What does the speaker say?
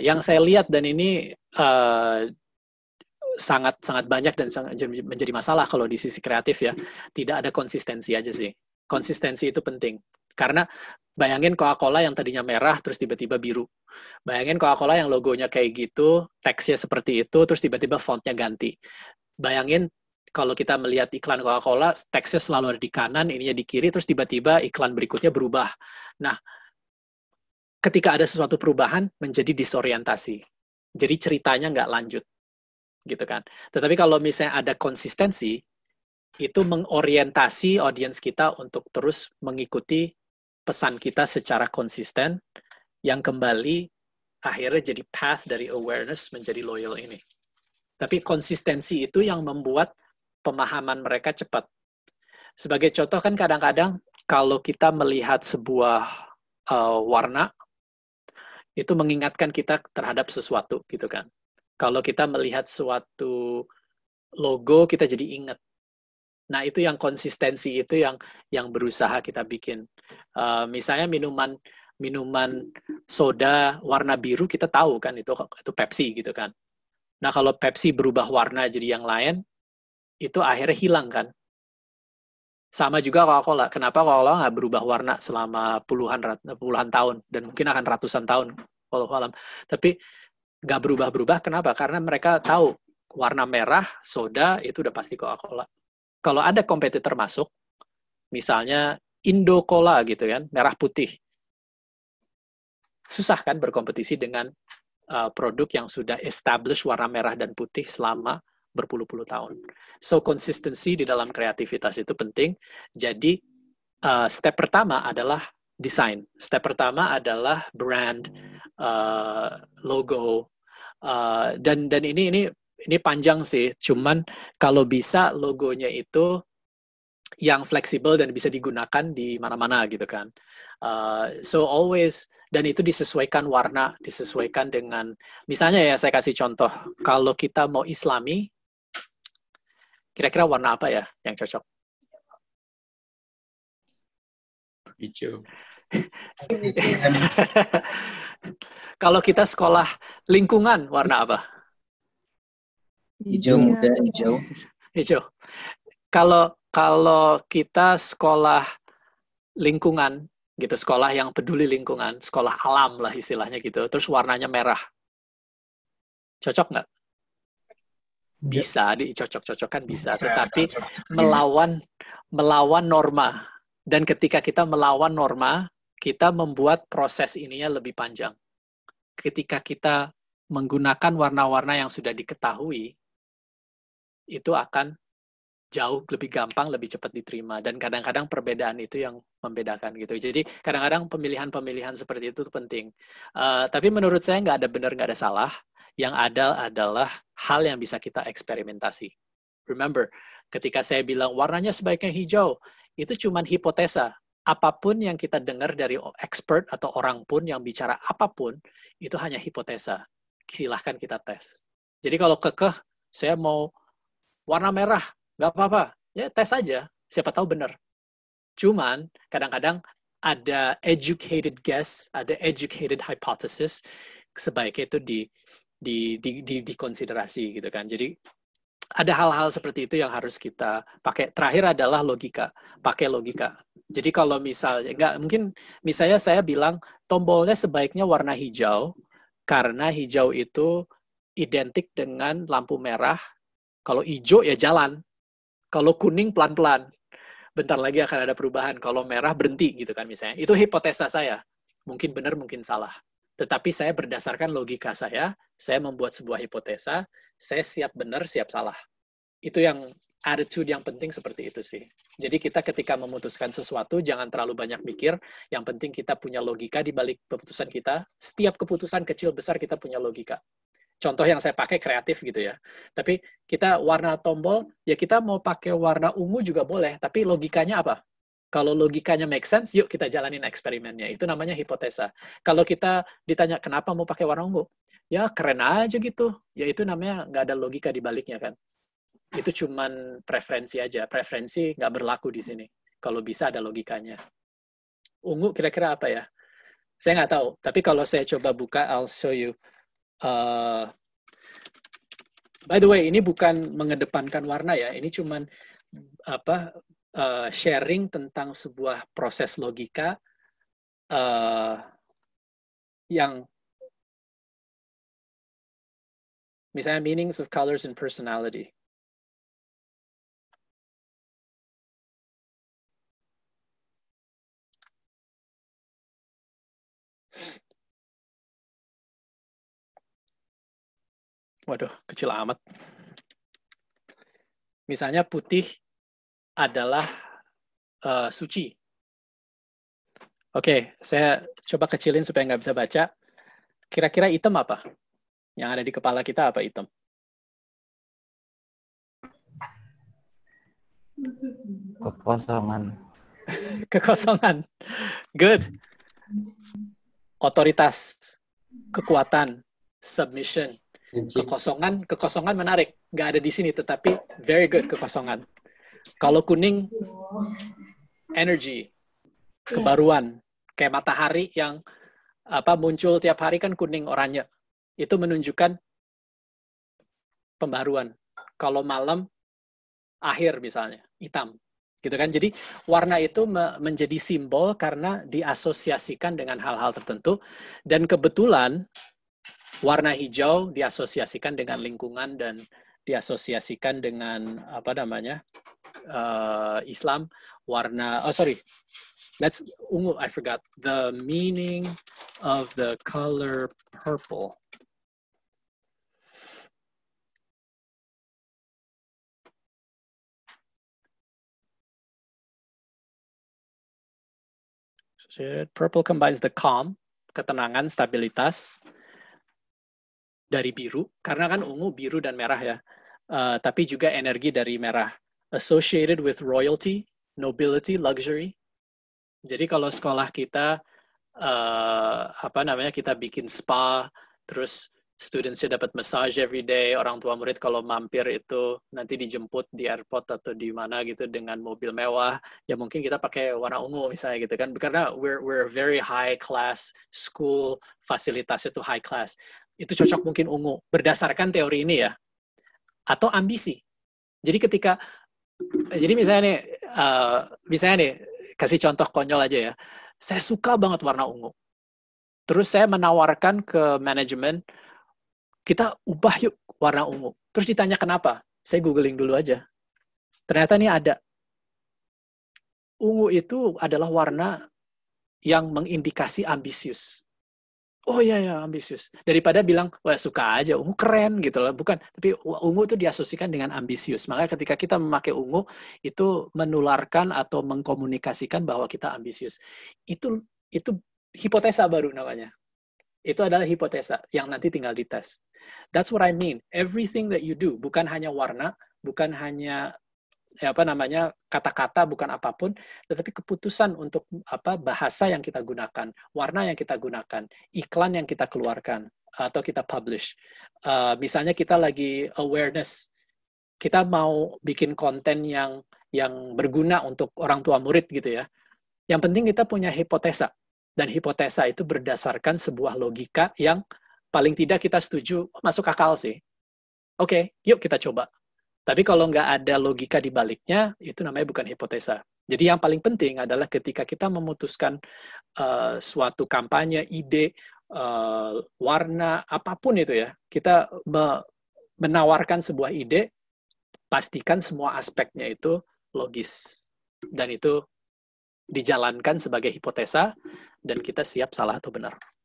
yang saya lihat dan ini sangat eh, sangat sangat banyak dan sangat menjadi masalah kalau di sisi kreatif ya tidak ada konsistensi aja sih konsistensi itu penting karena bayangin Coca-Cola yang tadinya merah terus tiba-tiba biru bayangin Coca-Cola yang logonya kayak gitu teksnya seperti itu terus tiba-tiba fontnya ganti bayangin kalau kita melihat iklan Coca-Cola, teksnya selalu ada di kanan, ininya di kiri, terus tiba-tiba iklan berikutnya berubah. Nah, ketika ada sesuatu perubahan menjadi disorientasi. Jadi ceritanya nggak lanjut, gitu kan. Tetapi kalau misalnya ada konsistensi, itu mengorientasi audiens kita untuk terus mengikuti pesan kita secara konsisten, yang kembali akhirnya jadi path dari awareness menjadi loyal ini. Tapi konsistensi itu yang membuat pemahaman mereka cepat. Sebagai contoh kan kadang-kadang kalau kita melihat sebuah uh, warna itu mengingatkan kita terhadap sesuatu gitu kan. Kalau kita melihat suatu logo kita jadi ingat. Nah itu yang konsistensi itu yang yang berusaha kita bikin. Uh, misalnya minuman minuman soda warna biru kita tahu kan itu itu Pepsi gitu kan. Nah kalau Pepsi berubah warna jadi yang lain itu akhirnya hilang kan. Sama juga Coca-Cola. Kenapa Coca-Cola nggak berubah warna selama puluhan puluhan tahun dan mungkin akan ratusan tahun kalau alam. Tapi nggak berubah-berubah. Kenapa? Karena mereka tahu warna merah soda itu udah pasti Coca-Cola. Kalau ada kompetitor masuk, misalnya Indo Cola gitu kan, merah putih. Susah kan berkompetisi dengan eh, produk yang sudah establish warna merah dan putih selama berpuluh-puluh tahun. So konsistensi di dalam kreativitas itu penting. Jadi uh, step pertama adalah desain. Step pertama adalah brand, uh, logo, uh, dan dan ini ini ini panjang sih. Cuman kalau bisa logonya itu yang fleksibel dan bisa digunakan di mana-mana gitu kan. Uh, so always dan itu disesuaikan warna, disesuaikan dengan misalnya ya saya kasih contoh kalau kita mau islami Kira-kira warna apa ya yang cocok? Hijau. Kalau kita sekolah lingkungan warna apa? Hijau iya. muda, hijau. Hijau. Kalau kalau kita sekolah lingkungan gitu, sekolah yang peduli lingkungan, sekolah alam lah istilahnya gitu. Terus warnanya merah. Cocok nggak? bisa dicocok-cocokkan bisa, bisa tetapi cocok. melawan melawan norma dan ketika kita melawan norma kita membuat proses ininya lebih panjang ketika kita menggunakan warna-warna yang sudah diketahui itu akan jauh lebih gampang, lebih cepat diterima. Dan kadang-kadang perbedaan itu yang membedakan gitu. Jadi kadang-kadang pemilihan-pemilihan seperti itu penting. Uh, tapi menurut saya nggak ada benar, nggak ada salah. Yang ada adalah hal yang bisa kita eksperimentasi. Remember, ketika saya bilang warnanya sebaiknya hijau, itu cuma hipotesa. Apapun yang kita dengar dari expert atau orang pun yang bicara apapun, itu hanya hipotesa. Silahkan kita tes. Jadi kalau kekeh, saya mau warna merah, nggak apa-apa, ya tes aja, siapa tahu benar. Cuman kadang-kadang ada educated guess, ada educated hypothesis, sebaiknya itu di di di di dikonsiderasi gitu kan. Jadi ada hal-hal seperti itu yang harus kita pakai. Terakhir adalah logika, pakai logika. Jadi kalau misalnya nggak mungkin misalnya saya bilang tombolnya sebaiknya warna hijau karena hijau itu identik dengan lampu merah. Kalau hijau ya jalan. Kalau kuning pelan-pelan, bentar lagi akan ada perubahan. Kalau merah berhenti gitu kan misalnya. Itu hipotesa saya. Mungkin benar, mungkin salah. Tetapi saya berdasarkan logika saya, saya membuat sebuah hipotesa, saya siap benar, siap salah. Itu yang attitude yang penting seperti itu sih. Jadi kita ketika memutuskan sesuatu, jangan terlalu banyak mikir. Yang penting kita punya logika di balik keputusan kita. Setiap keputusan kecil besar kita punya logika contoh yang saya pakai kreatif gitu ya. Tapi kita warna tombol, ya kita mau pakai warna ungu juga boleh, tapi logikanya apa? Kalau logikanya make sense, yuk kita jalanin eksperimennya. Itu namanya hipotesa. Kalau kita ditanya kenapa mau pakai warna ungu, ya keren aja gitu. Ya itu namanya nggak ada logika di baliknya kan. Itu cuman preferensi aja. Preferensi nggak berlaku di sini. Kalau bisa ada logikanya. Ungu kira-kira apa ya? Saya nggak tahu. Tapi kalau saya coba buka, I'll show you uh, by the way ini bukan mengedepankan warna ya ini cuman apa uh, sharing tentang sebuah proses logika uh, yang misalnya meanings of colors and personality Waduh, kecil amat. Misalnya putih adalah uh, suci. Oke, saya coba kecilin supaya nggak bisa baca. Kira-kira item apa? Yang ada di kepala kita apa item? Kekosongan. Kekosongan. Good. Otoritas, kekuatan, submission, Kekosongan, kekosongan menarik. Nggak ada di sini, tetapi very good kekosongan. Kalau kuning, energy, kebaruan. Kayak matahari yang apa muncul tiap hari kan kuning oranye. Itu menunjukkan pembaruan. Kalau malam, akhir misalnya, hitam gitu kan jadi warna itu menjadi simbol karena diasosiasikan dengan hal-hal tertentu dan kebetulan warna hijau diasosiasikan dengan lingkungan dan diasosiasikan dengan apa namanya uh, Islam warna oh sorry let's ungu I forgot the meaning of the color purple Purple combines the calm, ketenangan, stabilitas, dari biru, karena kan ungu, biru, dan merah ya, uh, tapi juga energi dari merah. Associated with royalty, nobility, luxury. Jadi kalau sekolah kita, uh, apa namanya, kita bikin spa, terus studentsnya dapat massage every day, orang tua murid kalau mampir itu nanti dijemput di airport atau di mana gitu dengan mobil mewah, ya mungkin kita pakai warna ungu misalnya gitu kan, karena we're we're very high class school, fasilitas itu high class itu cocok mungkin ungu berdasarkan teori ini ya atau ambisi jadi ketika jadi misalnya nih uh, misalnya nih kasih contoh konyol aja ya saya suka banget warna ungu terus saya menawarkan ke manajemen kita ubah yuk warna ungu terus ditanya kenapa saya googling dulu aja ternyata nih ada ungu itu adalah warna yang mengindikasi ambisius oh iya ya ambisius daripada bilang wah suka aja ungu keren gitu loh bukan tapi ungu itu diasosikan dengan ambisius makanya ketika kita memakai ungu itu menularkan atau mengkomunikasikan bahwa kita ambisius itu itu hipotesa baru namanya itu adalah hipotesa yang nanti tinggal dites that's what I mean everything that you do bukan hanya warna bukan hanya apa namanya kata-kata bukan apapun tetapi keputusan untuk apa bahasa yang kita gunakan warna yang kita gunakan iklan yang kita keluarkan atau kita publish uh, misalnya kita lagi awareness kita mau bikin konten yang yang berguna untuk orang tua murid gitu ya yang penting kita punya hipotesa dan hipotesa itu berdasarkan sebuah logika yang paling tidak kita setuju masuk akal sih oke okay, yuk kita coba tapi kalau nggak ada logika di baliknya, itu namanya bukan hipotesa. Jadi yang paling penting adalah ketika kita memutuskan uh, suatu kampanye, ide, uh, warna, apapun itu ya, kita me menawarkan sebuah ide, pastikan semua aspeknya itu logis. Dan itu dijalankan sebagai hipotesa, dan kita siap salah atau benar.